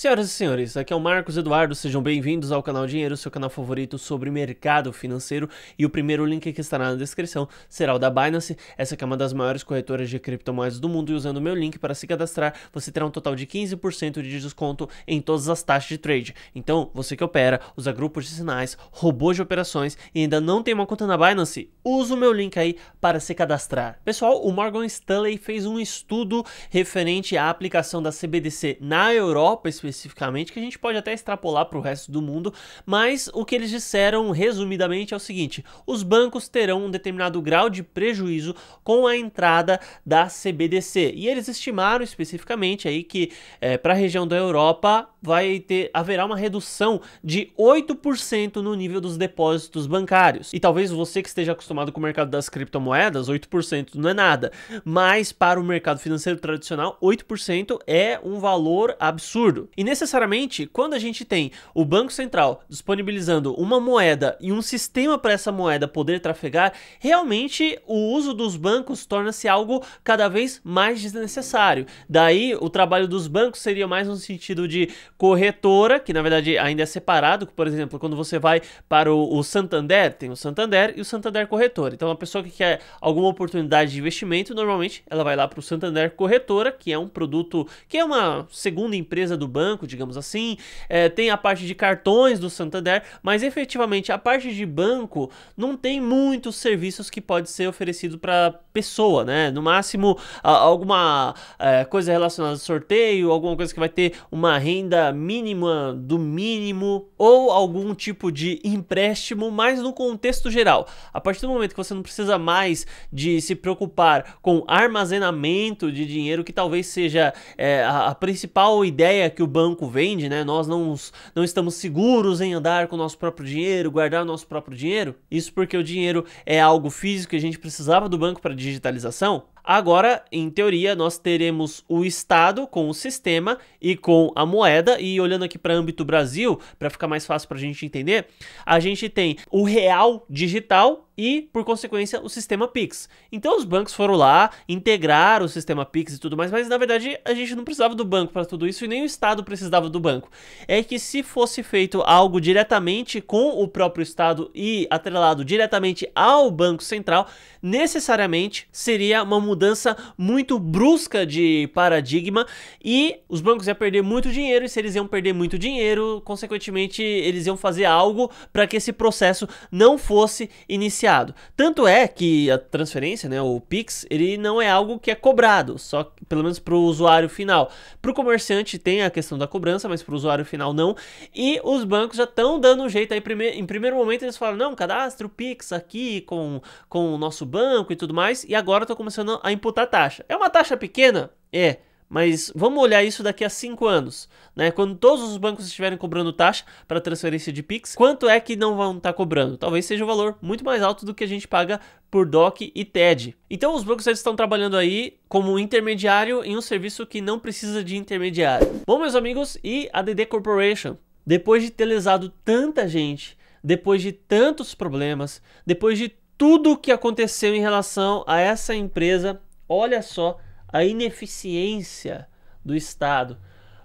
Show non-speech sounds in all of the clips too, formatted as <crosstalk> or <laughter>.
Senhoras e senhores, aqui é o Marcos Eduardo, sejam bem-vindos ao canal Dinheiro, seu canal favorito sobre mercado financeiro, e o primeiro link que estará na descrição será o da Binance, essa que é uma das maiores corretoras de criptomoedas do mundo, e usando o meu link para se cadastrar, você terá um total de 15% de desconto em todas as taxas de trade. Então, você que opera, usa grupos de sinais, robôs de operações e ainda não tem uma conta na Binance, usa o meu link aí para se cadastrar. Pessoal, o Morgan Stanley fez um estudo referente à aplicação da CBDC na Europa, especificamente especificamente, que a gente pode até extrapolar para o resto do mundo, mas o que eles disseram resumidamente é o seguinte: os bancos terão um determinado grau de prejuízo com a entrada da CBDC. E eles estimaram especificamente aí que é, eh, para a região da Europa vai ter haverá uma redução de 8% no nível dos depósitos bancários. E talvez você que esteja acostumado com o mercado das criptomoedas, 8% não é nada, mas para o mercado financeiro tradicional, 8% é um valor absurdo. E necessariamente, quando a gente tem o Banco Central disponibilizando uma moeda e um sistema para essa moeda poder trafegar, realmente o uso dos bancos torna-se algo cada vez mais desnecessário. Daí, o trabalho dos bancos seria mais no sentido de corretora, que na verdade ainda é separado, por exemplo, quando você vai para o, Santander, tem o Santander e o Santander Corretora. Então, uma pessoa que quer alguma oportunidade de investimento, normalmente ela vai lá para o Santander Corretora, que é um produto, que é uma segunda empresa do banco, digamos assim. É, tem a parte de cartões do Santander, mas efetivamente a parte de banco não tem muitos serviços que pode ser oferecido para pessoa, né? No máximo, alguma é, coisa relacionada ao sorteio, alguma coisa que vai ter uma renda mínima do mínimo ou algum tipo de empréstimo, mas no contexto geral. A partir do momento que você não precisa mais de se preocupar com armazenamento de dinheiro, que talvez seja é, a, principal ideia que o banco vende, né? Nós não, não estamos seguros em andar com o nosso próprio dinheiro, guardar o nosso próprio dinheiro. Isso porque o dinheiro é algo físico e a gente precisava do banco para digitalização. Agora, em teoria, nós teremos o Estado com o sistema e com a moeda. E olhando aqui para âmbito Brasil, para ficar mais fácil para a gente entender, a gente tem o real digital, e, por consequência, o sistema Pix. Então os bancos foram lá integrar o sistema Pix e tudo mais, mas na verdade a gente não precisava do banco para tudo isso e nem o Estado precisava do banco. É que se fosse feito algo diretamente com o próprio Estado e atrelado diretamente ao Banco Central, necessariamente seria uma mudança muito brusca de paradigma e os bancos iam perder muito dinheiro e se eles iam perder muito dinheiro, consequentemente eles iam fazer algo para que esse processo não fosse iniciado tanto é que a transferência, né, o Pix, ele não é algo que é cobrado, só pelo menos para o usuário final. Para o comerciante tem a questão da cobrança, mas para o usuário final não. E os bancos já estão dando um jeito aí. Prime em primeiro momento eles falaram, não, cadastro o Pix aqui com, com o nosso banco e tudo mais. E agora estão começando a imputar taxa. É uma taxa pequena? É. Mas vamos olhar isso daqui a 5 anos, né? Quando todos os bancos estiverem cobrando taxa para transferência de Pix, quanto é que não vão estar tá cobrando? Talvez seja um valor muito mais alto do que a gente paga por DOC e TED. Então os bancos eles estão trabalhando aí como intermediário em um serviço que não precisa de intermediário. Bom, meus amigos, e a DD Corporation? Depois de ter lesado tanta gente, depois de tantos problemas, depois de tudo o que aconteceu em relação a essa empresa, olha só a ineficiência do Estado.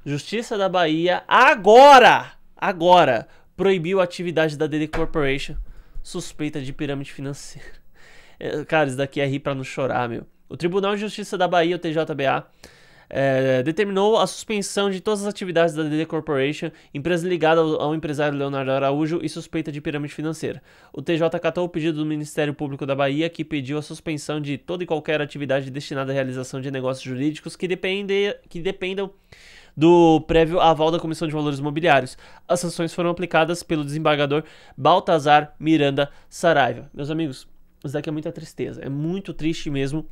Justiça da Bahia agora, agora proibiu a atividade da DD Corporation suspeita de pirâmide financeira. <laughs> É, Cara, isso daqui é rir para não chorar, meu. O Tribunal de Justiça da Bahia, o TJBA, é, determinou a suspensão de todas as atividades da DD Corporation, empresa ligada ao, ao, empresário Leonardo Araújo e suspeita de pirâmide financeira. O TJ acatou o pedido do Ministério Público da Bahia, que pediu a suspensão de toda e qualquer atividade destinada à realização de negócios jurídicos que, depende, que dependam do prévio aval da Comissão de Valores Imobiliários. As sanções foram aplicadas pelo desembargador Baltazar Miranda Saraiva. Meus amigos, isso daqui é muita tristeza. É muito triste mesmo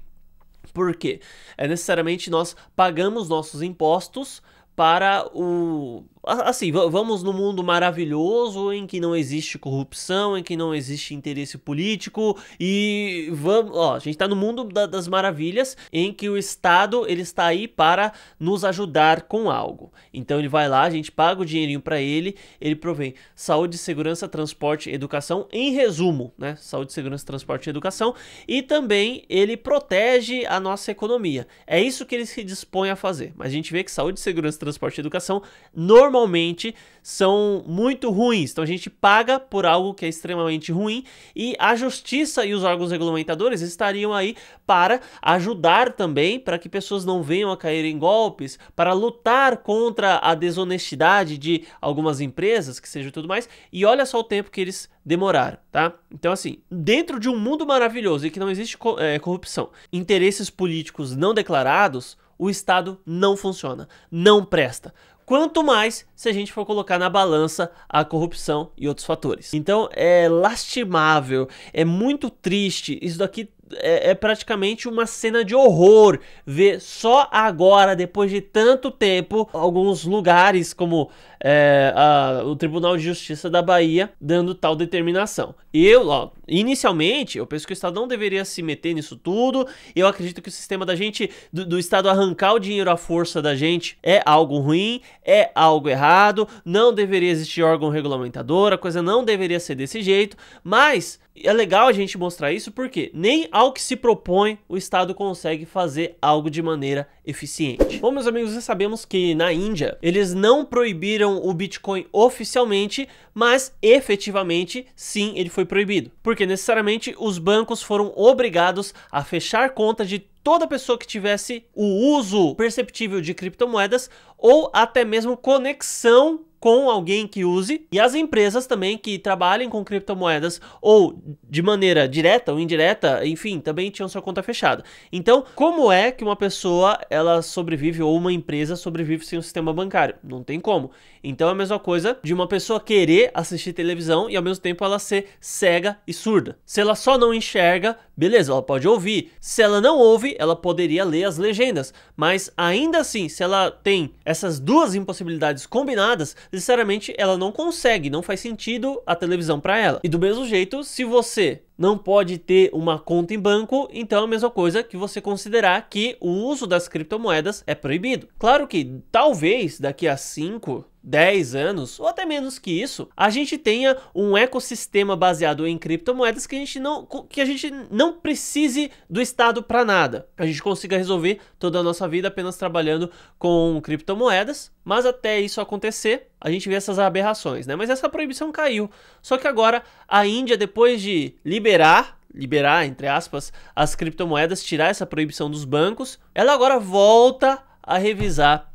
por quê? É necessariamente nós pagamos nossos impostos para o assim, vamos no mundo maravilhoso em que não existe corrupção, em que não existe interesse político e vamos, ó, a gente está no mundo da, das maravilhas em que o Estado ele está aí para nos ajudar com algo. Então ele vai lá, a gente paga o dinheirinho para ele, ele provém saúde, segurança, transporte, educação, em resumo, né? Saúde, segurança, transporte e educação e também ele protege a nossa economia. É isso que ele se dispõe a fazer. Mas a gente vê que saúde, segurança, transporte e educação normalmente normalmente são muito ruins. Então a gente paga por algo que é extremamente ruim e a justiça e os órgãos regulamentadores estariam aí para ajudar também para que pessoas não venham a cair em golpes, para lutar contra a desonestidade de algumas empresas, que seja tudo mais. E olha só o tempo que eles demoraram, tá? Então assim, dentro de um mundo maravilhoso e que não existe é, corrupção, interesses políticos não declarados, o Estado não funciona, não presta. Quanto mais se a gente for colocar na balança a corrupção e outros fatores. Então é lastimável, é muito triste. Isso daqui é, é, praticamente uma cena de horror ver só agora, depois de tanto tempo, alguns lugares como é, a, o Tribunal de Justiça da Bahia dando tal determinação. Eu, ó, inicialmente, eu penso que o Estado não deveria se meter nisso tudo. Eu acredito que o sistema da gente, do, do Estado arrancar o dinheiro à força da gente, é algo ruim, é algo errado. Não deveria existir órgão regulamentador, a coisa não deveria ser desse jeito. Mas é legal a gente mostrar isso porque nem ao que se propõe o Estado consegue fazer algo de maneira eficiente. Bom, meus amigos, nós sabemos que na Índia eles não proibiram o Bitcoin oficialmente, mas efetivamente sim ele foi proibido, porque necessariamente os bancos foram obrigados a fechar conta de toda pessoa que tivesse o uso perceptível de criptomoedas ou até mesmo conexão com alguém que use e as empresas também que trabalhem com criptomoedas ou de maneira direta ou indireta, enfim, também tinham sua conta fechada. Então, como é que uma pessoa ela sobrevive ou uma empresa sobrevive sem um sistema bancário? Não tem como. Então é a mesma coisa de uma pessoa querer assistir televisão e ao mesmo tempo ela ser cega e surda. Se ela só não enxerga beleza, ela pode ouvir. Se ela não ouve, ela poderia ler as legendas, mas ainda assim, se ela tem essas duas impossibilidades combinadas, sinceramente ela não consegue, não faz sentido a televisão para ela. E do mesmo jeito, se você não pode ter uma conta em banco, então é a mesma coisa que você considerar que o uso das criptomoedas é proibido. Claro que talvez daqui a 5, 10 anos, ou até menos que isso, a gente tenha um ecossistema baseado em criptomoedas que a gente não, que a gente não precise do Estado para nada. A gente consiga resolver toda a nossa vida apenas trabalhando com criptomoedas, mas até isso acontecer, a gente vê essas aberrações, né? Mas essa proibição caiu. Só que agora a Índia, depois de liberar liberar, entre aspas, as criptomoedas, tirar essa proibição dos bancos, ela agora volta a revisar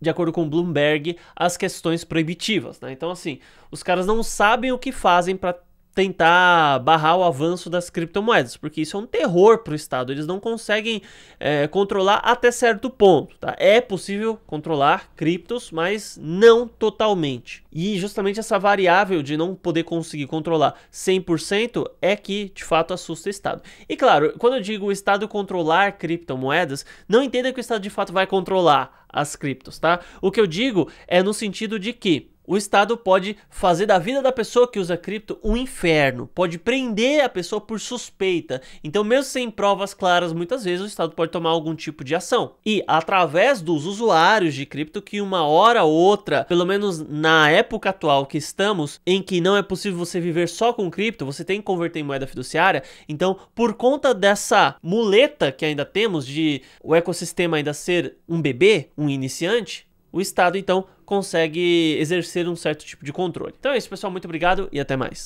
de acordo com Bloomberg, as questões proibitivas. Né? Então, assim, os caras não sabem o que fazem para tentar barrar o avanço das criptomoedas, porque isso é um terror para o Estado. Eles não conseguem é, controlar até certo ponto. Tá? É possível controlar criptos, mas não totalmente. E justamente essa variável de não poder conseguir controlar 100% é que de fato assusta o Estado. E claro, quando eu digo o Estado controlar criptomoedas, não entenda que o Estado de fato vai controlar as criptos, tá? O que eu digo é no sentido de que o Estado pode fazer da vida da pessoa que usa cripto um inferno, pode prender a pessoa por suspeita. Então, mesmo sem provas claras, muitas vezes o Estado pode tomar algum tipo de ação. E através dos usuários de cripto, que uma hora ou outra, pelo menos na época atual que estamos, em que não é possível você viver só com cripto, você tem que converter em moeda fiduciária. Então, por conta dessa muleta que ainda temos de o ecossistema ainda ser um bebê, um iniciante, o Estado, então, consegue exercer um certo tipo de controle. Então é isso, pessoal. Muito obrigado e até mais.